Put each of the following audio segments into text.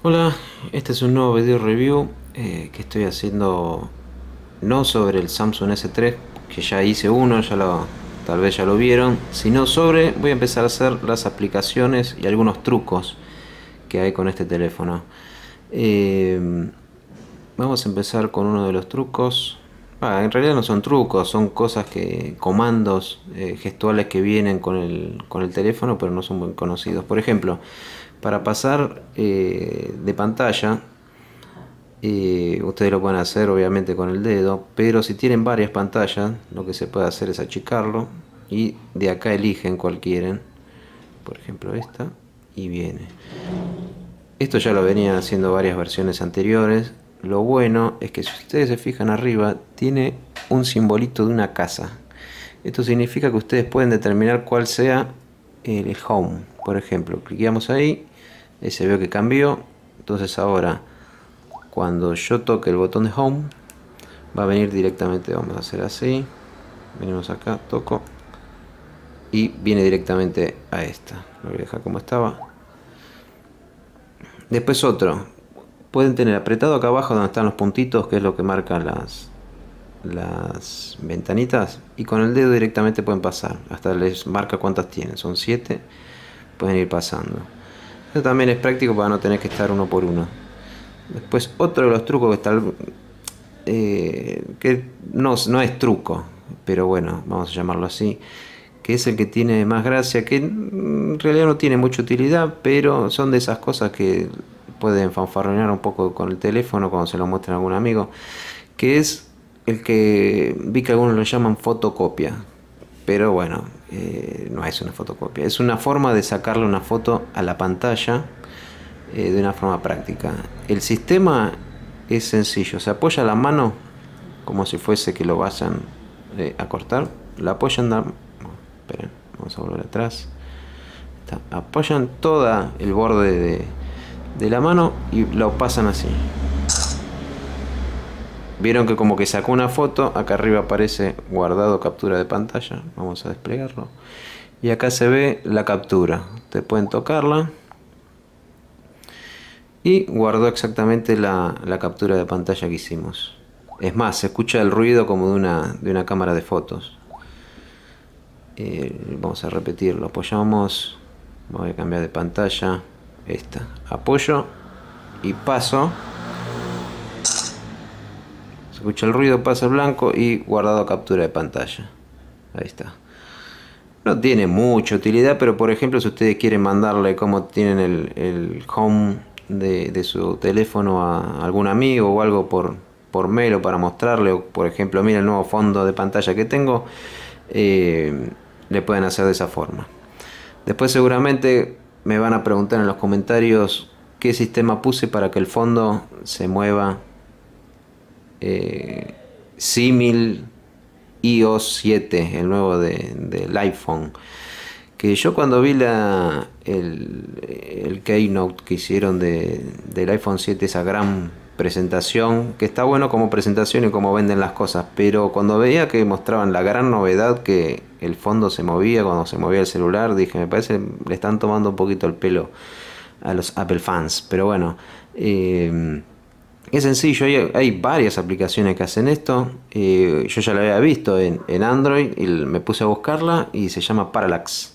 Hola, este es un nuevo video review eh, que estoy haciendo no sobre el Samsung S3 que ya hice uno, ya lo, tal vez ya lo vieron, sino sobre voy a empezar a hacer las aplicaciones y algunos trucos que hay con este teléfono. Eh, vamos a empezar con uno de los trucos Ah, en realidad no son trucos, son cosas que, comandos eh, gestuales que vienen con el, con el teléfono, pero no son muy conocidos. Por ejemplo, para pasar eh, de pantalla, eh, ustedes lo pueden hacer obviamente con el dedo, pero si tienen varias pantallas, lo que se puede hacer es achicarlo y de acá eligen cual quieren. Por ejemplo esta, y viene. Esto ya lo venían haciendo varias versiones anteriores, lo bueno es que si ustedes se fijan arriba, tiene un simbolito de una casa. Esto significa que ustedes pueden determinar cuál sea el home. Por ejemplo, cliqueamos ahí, ahí se ve que cambió. Entonces ahora, cuando yo toque el botón de home, va a venir directamente, vamos a hacer así. Venimos acá, toco. Y viene directamente a esta. Lo voy a dejar como estaba. Después otro, pueden tener apretado acá abajo donde están los puntitos, que es lo que marca las, las ventanitas, y con el dedo directamente pueden pasar. Hasta les marca cuántas tienen, son siete, pueden ir pasando. Esto también es práctico para no tener que estar uno por uno. Después otro de los trucos que está... Eh, que no, no es truco, pero bueno, vamos a llamarlo así que es el que tiene más gracia, que en realidad no tiene mucha utilidad, pero son de esas cosas que pueden fanfarronear un poco con el teléfono cuando se lo muestran a algún amigo, que es el que vi que algunos lo llaman fotocopia, pero bueno, eh, no es una fotocopia, es una forma de sacarle una foto a la pantalla eh, de una forma práctica. El sistema es sencillo, se apoya la mano como si fuese que lo vayan eh, a cortar, la apoyan, vamos a volver atrás, apoyan todo el borde de de la mano y lo pasan así. Vieron que como que sacó una foto, acá arriba aparece guardado captura de pantalla, vamos a desplegarlo. Y acá se ve la captura, ustedes pueden tocarla. Y guardó exactamente la, captura de pantalla que hicimos. Es más, se escucha el ruido como de una, cámara de fotos. Eh, vamos a repetirlo, apoyamos, voy a cambiar de pantalla. Esta. Apoyo y paso. Se escucha el ruido, paso blanco y guardado captura de pantalla. Ahí está. No tiene mucha utilidad, pero por ejemplo si ustedes quieren mandarle como tienen el, home de, su teléfono a algún amigo o algo por, por mail o para mostrarle, por ejemplo, mira el nuevo fondo de pantalla que tengo, eh, le pueden hacer de esa forma. Después seguramente me van a preguntar en los comentarios qué sistema puse para que el fondo se mueva eh, iOS 7, el nuevo del iPhone. Que yo cuando vi la, el, keynote que hicieron del iPhone 7, esa gran presentación, que está bueno como presentación y como venden las cosas, pero cuando veía que mostraban la gran novedad que el fondo se movía cuando se movía el celular. Dije, me parece le están tomando un poquito el pelo a los Apple fans. Pero bueno, eh, es sencillo. Hay, varias aplicaciones que hacen esto. Eh, yo ya la había visto en, Android y me puse a buscarla y se llama Parallax.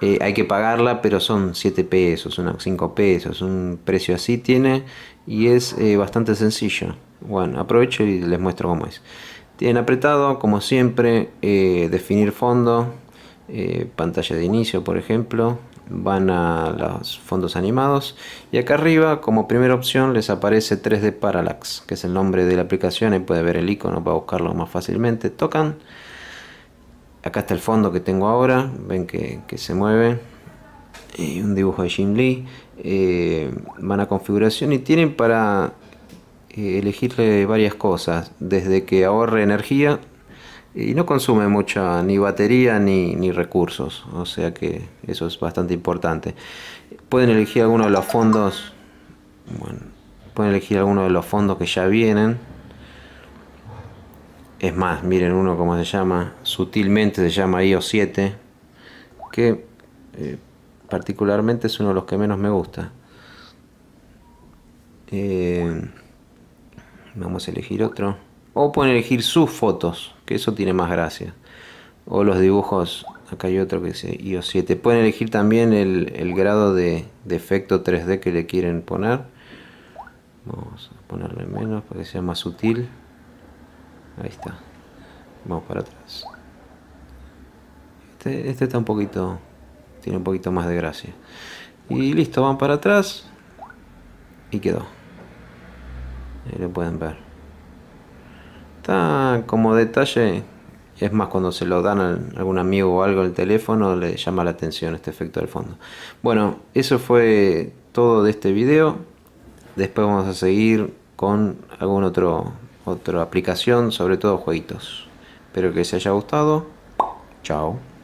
Eh, hay que pagarla, pero son 7 pesos, 5 pesos, un precio así tiene y es bastante sencillo. Bueno, aprovecho y les muestro cómo es tienen apretado, como siempre, eh, definir fondo, eh, pantalla de inicio, por ejemplo, van a los fondos animados. Y acá arriba, como primera opción, les aparece 3D Parallax, que es el nombre de la aplicación. y puede ver el icono para buscarlo más fácilmente. Tocan. Acá está el fondo que tengo ahora. Ven que, se mueve. Eh, un dibujo de Jim Lee. van a configuración y tienen para eh, elegirle varias cosas, desde que ahorre energía y no consume mucha ni batería ni, recursos, o sea que eso es bastante importante. Pueden elegir alguno de los fondos, pueden elegir alguno de los fondos que ya vienen. Es más, miren uno como se llama, sutilmente se llama IO 7, que eh, particularmente es uno de los que menos me gusta. Eh, Vamos a elegir otro. O pueden elegir sus fotos, que eso tiene más gracia. O los dibujos. Acá hay otro que dice IO 7. Pueden elegir también el, grado de, efecto 3D que le quieren poner. Vamos a ponerle menos para que sea más sutil. Ahí está. Vamos para atrás. Este, este está un poquito... Tiene un poquito más de gracia. Y listo, van para atrás. Y quedó lo pueden ver está como detalle es más cuando se lo dan a algún amigo o algo el teléfono le llama la atención este efecto del fondo bueno eso fue todo de este video después vamos a seguir con algún otro otra aplicación sobre todo jueguitos espero que les haya gustado chao